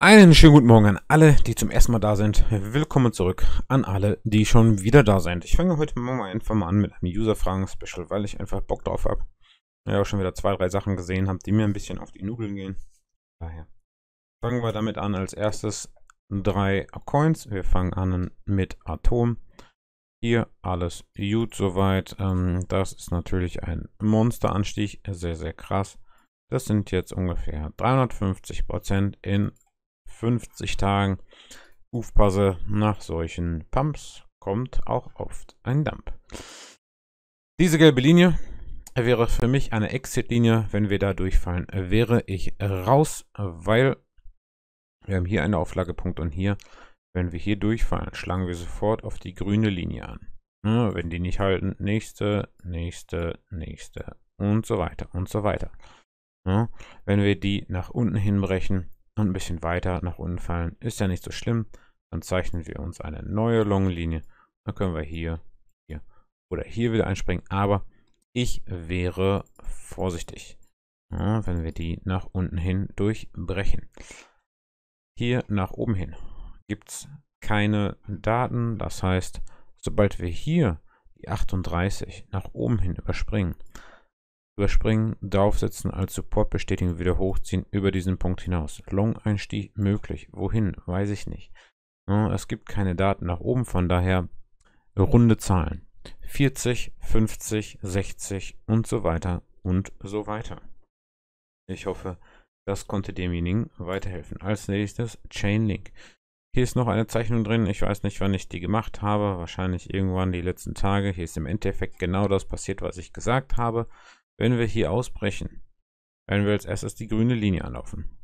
Einen schönen guten Morgen an alle, die zum ersten Mal da sind. Willkommen zurück an alle, die schon wieder da sind. Ich fange heute Morgen einfach mal an mit einem User-Fragen-Special, weil ich einfach Bock drauf habe. Ja, auch schon wieder zwei, drei Sachen gesehen habe, die mir ein bisschen auf die Nudeln gehen. Daher fangen wir damit an. Als erstes drei Coins. Wir fangen an mit Atom. Hier alles gut soweit. Ähm, das ist natürlich ein Monsteranstieg. Sehr, sehr krass. Das sind jetzt ungefähr 350% in 50 Tagen aufpasse, nach solchen Pumps kommt auch oft ein Dump. Diese gelbe Linie wäre für mich eine Exit-Linie. Wenn wir da durchfallen, wäre ich raus, weil wir haben hier einen Auflagepunkt und hier, wenn wir hier durchfallen, schlagen wir sofort auf die grüne Linie an. Ja, ne, wenn die nicht halten, nächste, nächste, nächste und so weiter und so weiter. Ja, ne, wenn wir die nach unten hinbrechen, und ein bisschen weiter nach unten fallen. Ist ja nicht so schlimm. Dann zeichnen wir uns eine neue Longlinie. Dann können wir hier, hier oder hier wieder einspringen. Aber ich wäre vorsichtig, ja, wenn wir die nach unten hin durchbrechen. Hier nach oben hin gibt es keine Daten. Das heißt, sobald wir hier die 38 nach oben hin überspringen, Überspringen, draufsetzen, als Support bestätigen, wieder hochziehen, über diesen Punkt hinaus. Long-Einstieg möglich. Wohin? Weiß ich nicht. Es gibt keine Daten nach oben, von daher runde Zahlen. 40, 50, 60 und so weiter und so weiter. Ich hoffe, das konnte demjenigen weiterhelfen. Als nächstes Chainlink. Hier ist noch eine Zeichnung drin. Ich weiß nicht, wann ich die gemacht habe. Wahrscheinlich irgendwann die letzten Tage. Hier ist im Endeffekt genau das passiert, was ich gesagt habe. Wenn wir hier ausbrechen, werden wir als erstes die grüne Linie anlaufen.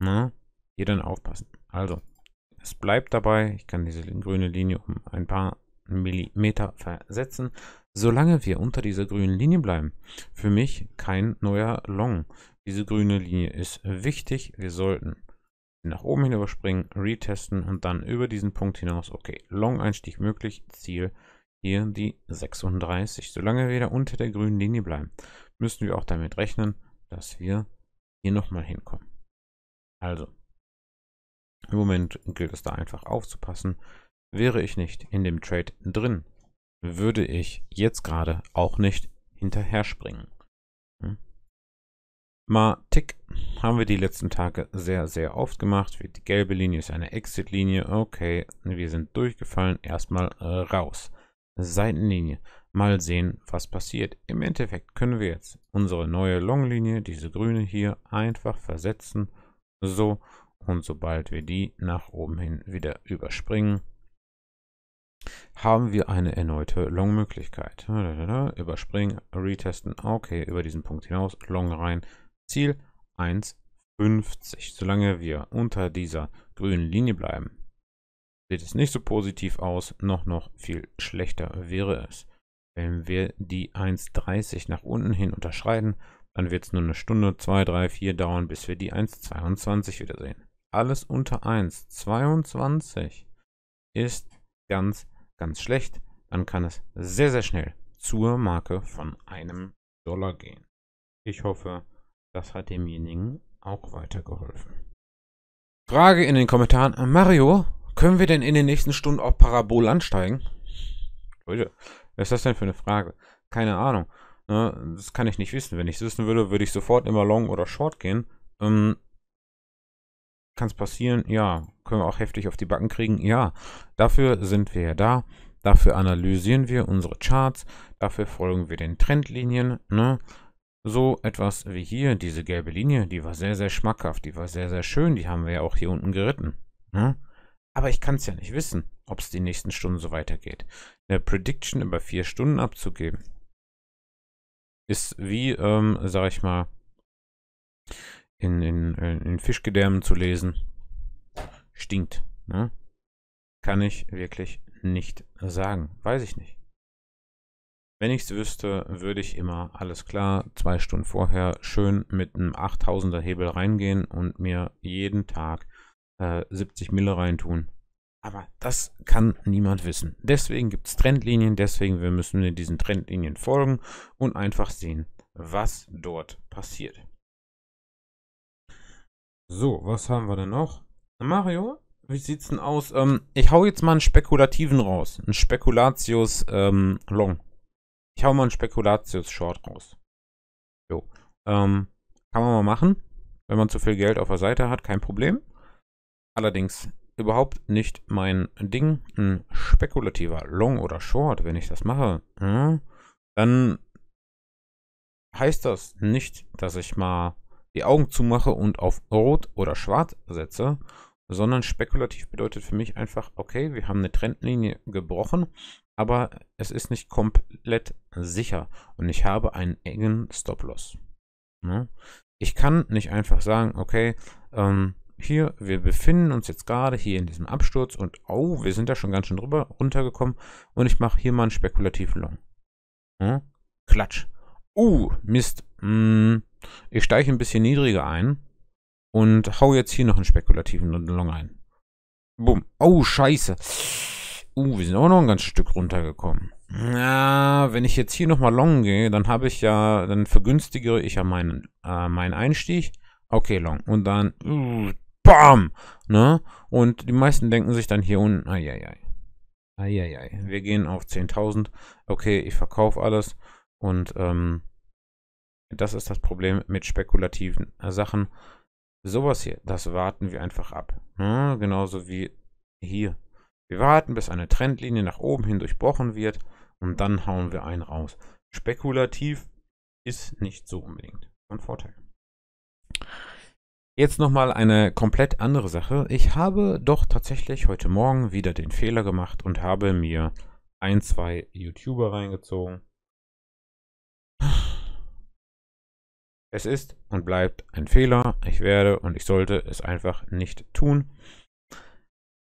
Na, hier dann aufpassen. Also, es bleibt dabei, ich kann diese grüne Linie um ein paar Millimeter versetzen, solange wir unter dieser grünen Linie bleiben. Für mich kein neuer Long. Diese grüne Linie ist wichtig. Wir sollten nach oben hin überspringen, retesten und dann über diesen Punkt hinaus, okay, Long-Einstieg möglich, Ziel hier die 36, solange wir da unter der grünen Linie bleiben müssen wir auch damit rechnen, dass wir hier nochmal hinkommen. Also, im Moment gilt es da einfach aufzupassen. Wäre ich nicht in dem Trade drin, würde ich jetzt gerade auch nicht hinterher springen. Hm? Mal Tick haben wir die letzten Tage sehr, sehr oft gemacht. Die gelbe Linie ist eine Exit-Linie. Okay, wir sind durchgefallen. Erstmal äh, raus. Seitenlinie mal sehen, was passiert. Im Endeffekt können wir jetzt unsere neue Longlinie, diese grüne hier, einfach versetzen. So, und sobald wir die nach oben hin wieder überspringen, haben wir eine erneute Long-Möglichkeit. Überspringen, retesten, okay, über diesen Punkt hinaus, Long rein, Ziel 1,50. Solange wir unter dieser grünen Linie bleiben, sieht es nicht so positiv aus, noch noch viel schlechter wäre es. Wenn wir die 1,30 nach unten hin unterschreiten, dann wird es nur eine Stunde, 2, 3, 4 dauern, bis wir die 1,22 wiedersehen. Alles unter 1,22 ist ganz, ganz schlecht. Dann kann es sehr, sehr schnell zur Marke von einem Dollar gehen. Ich hoffe, das hat demjenigen auch weitergeholfen. Frage in den Kommentaren. Mario, können wir denn in den nächsten Stunden auch Parabol ansteigen? was ist das denn für eine Frage? Keine Ahnung. Ne? Das kann ich nicht wissen. Wenn ich es wissen würde, würde ich sofort immer Long oder Short gehen. Ähm, kann es passieren? Ja. Können wir auch heftig auf die Backen kriegen? Ja. Dafür sind wir ja da. Dafür analysieren wir unsere Charts. Dafür folgen wir den Trendlinien. Ne? So etwas wie hier, diese gelbe Linie, die war sehr, sehr schmackhaft. Die war sehr, sehr schön. Die haben wir ja auch hier unten geritten. Ne? Aber ich kann es ja nicht wissen, ob es die nächsten Stunden so weitergeht. Eine Prediction über vier Stunden abzugeben, ist wie, ähm, sag ich mal, in, in, in Fischgedärmen zu lesen. Stinkt. Ne? Kann ich wirklich nicht sagen. Weiß ich nicht. Wenn ich es wüsste, würde ich immer, alles klar, zwei Stunden vorher schön mit einem 8000er Hebel reingehen und mir jeden Tag äh, 70 Mille reintun. Aber das kann niemand wissen. Deswegen gibt es Trendlinien, deswegen wir müssen wir diesen Trendlinien folgen und einfach sehen, was dort passiert. So, was haben wir denn noch? Mario, wie sieht's denn aus? Ähm, ich hau jetzt mal einen Spekulativen raus. Einen Spekulatius ähm, Long. Ich hau mal einen Spekulatius Short raus. Jo. Ähm, kann man mal machen. Wenn man zu viel Geld auf der Seite hat, kein Problem. Allerdings überhaupt nicht mein Ding. Ein spekulativer Long oder Short, wenn ich das mache, dann heißt das nicht, dass ich mal die Augen zumache und auf Rot oder Schwarz setze, sondern spekulativ bedeutet für mich einfach, okay, wir haben eine Trendlinie gebrochen, aber es ist nicht komplett sicher und ich habe einen engen Stop-Loss. Ich kann nicht einfach sagen, okay, ähm, hier, wir befinden uns jetzt gerade hier in diesem Absturz und oh, wir sind da schon ganz schön drüber, runtergekommen und ich mache hier mal einen spekulativen Long. Hm? Klatsch. Uh, Mist. Hm, ich steige ein bisschen niedriger ein und hau jetzt hier noch einen spekulativen Long ein. Bumm. Oh, scheiße. Uh, wir sind auch noch ein ganzes Stück runtergekommen. Na, wenn ich jetzt hier nochmal long gehe, dann habe ich ja, dann vergünstigere ich ja meinen, äh, meinen Einstieg. Okay, long. Und dann, uh, Bam! Ne? Und die meisten denken sich dann hier unten, eieiei. Eieiei. Wir gehen auf 10.000. Okay, ich verkaufe alles. Und ähm, das ist das Problem mit spekulativen äh, Sachen. Sowas hier, das warten wir einfach ab. Ne? Genauso wie hier. Wir warten, bis eine Trendlinie nach oben hin durchbrochen wird und dann hauen wir einen raus. Spekulativ ist nicht so unbedingt ein Vorteil. Jetzt nochmal eine komplett andere Sache. Ich habe doch tatsächlich heute Morgen wieder den Fehler gemacht und habe mir ein, zwei YouTuber reingezogen. Es ist und bleibt ein Fehler. Ich werde und ich sollte es einfach nicht tun.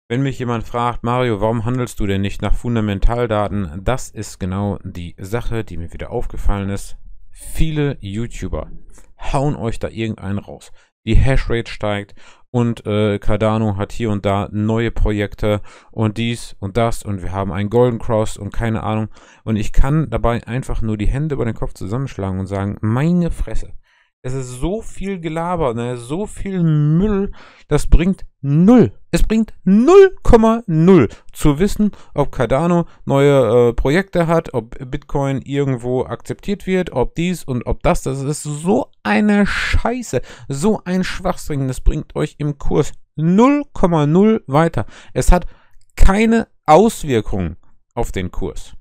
Wenn mich jemand fragt, Mario, warum handelst du denn nicht nach Fundamentaldaten? Das ist genau die Sache, die mir wieder aufgefallen ist. Viele YouTuber hauen euch da irgendeinen raus die Hashrate steigt und äh, Cardano hat hier und da neue Projekte und dies und das und wir haben einen Golden Cross und keine Ahnung. Und ich kann dabei einfach nur die Hände über den Kopf zusammenschlagen und sagen, meine Fresse. Es ist so viel Gelaber, ne? so viel Müll, das bringt null. Es bringt 0,0 zu wissen, ob Cardano neue äh, Projekte hat, ob Bitcoin irgendwo akzeptiert wird, ob dies und ob das. Das ist so eine Scheiße, so ein Schwachsinn. Das bringt euch im Kurs 0,0 weiter. Es hat keine Auswirkungen auf den Kurs.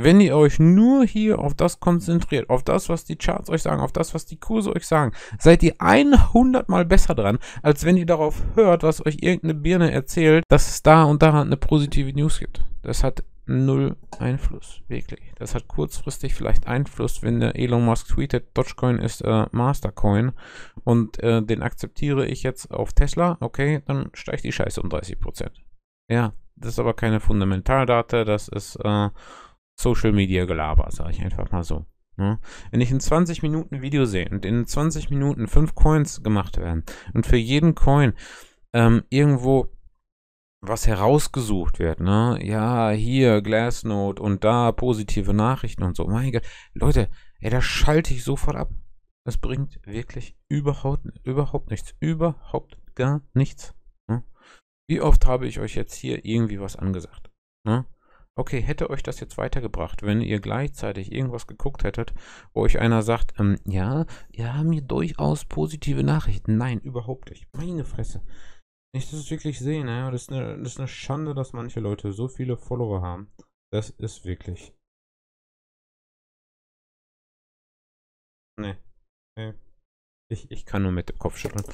Wenn ihr euch nur hier auf das konzentriert, auf das, was die Charts euch sagen, auf das, was die Kurse euch sagen, seid ihr 100 mal besser dran, als wenn ihr darauf hört, was euch irgendeine Birne erzählt, dass es da und da eine positive News gibt. Das hat null Einfluss, wirklich. Das hat kurzfristig vielleicht Einfluss, wenn der Elon Musk tweetet, Dogecoin ist äh, Mastercoin und äh, den akzeptiere ich jetzt auf Tesla, okay, dann steigt die Scheiße um 30%. Ja, das ist aber keine Fundamentaldate, das ist äh, Social Media Gelaber, sage ich einfach mal so. Ne? Wenn ich in 20 Minuten Video sehe und in 20 Minuten 5 Coins gemacht werden und für jeden Coin ähm, irgendwo was herausgesucht wird, ne? Ja, hier Glassnote und da positive Nachrichten und so. Mein Gott, Leute, ey, da schalte ich sofort ab. Das bringt wirklich überhaupt, überhaupt nichts. Überhaupt gar nichts. Ne? Wie oft habe ich euch jetzt hier irgendwie was angesagt? Ne? Okay, hätte euch das jetzt weitergebracht, wenn ihr gleichzeitig irgendwas geguckt hättet, wo euch einer sagt, ähm, ja, wir haben hier durchaus positive Nachrichten. Nein, überhaupt nicht. Meine Fresse. Ich das wirklich sehe, ne? Das ist, eine, das ist eine Schande, dass manche Leute so viele Follower haben. Das ist wirklich. Nee. nee. Ich, ich kann nur mit dem Kopf schütteln.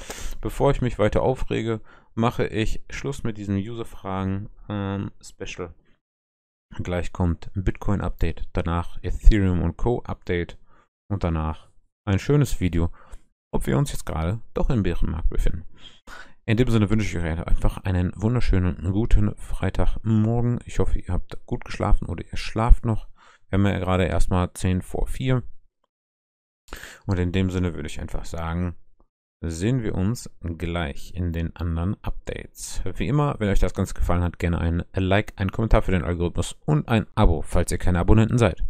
Bevor ich mich weiter aufrege, mache ich Schluss mit diesem User-Fragen-Special. Ähm, Gleich kommt Bitcoin Update, danach Ethereum und Co. Update und danach ein schönes Video, ob wir uns jetzt gerade doch im Bärenmarkt befinden. In dem Sinne wünsche ich euch einfach einen wunderschönen guten Freitagmorgen. Ich hoffe, ihr habt gut geschlafen oder ihr schlaft noch. Wir haben ja gerade erstmal 10 vor 4. Und in dem Sinne würde ich einfach sagen, sehen wir uns gleich in den anderen Updates. Wie immer, wenn euch das Ganze gefallen hat, gerne ein Like, ein Kommentar für den Algorithmus und ein Abo, falls ihr keine Abonnenten seid.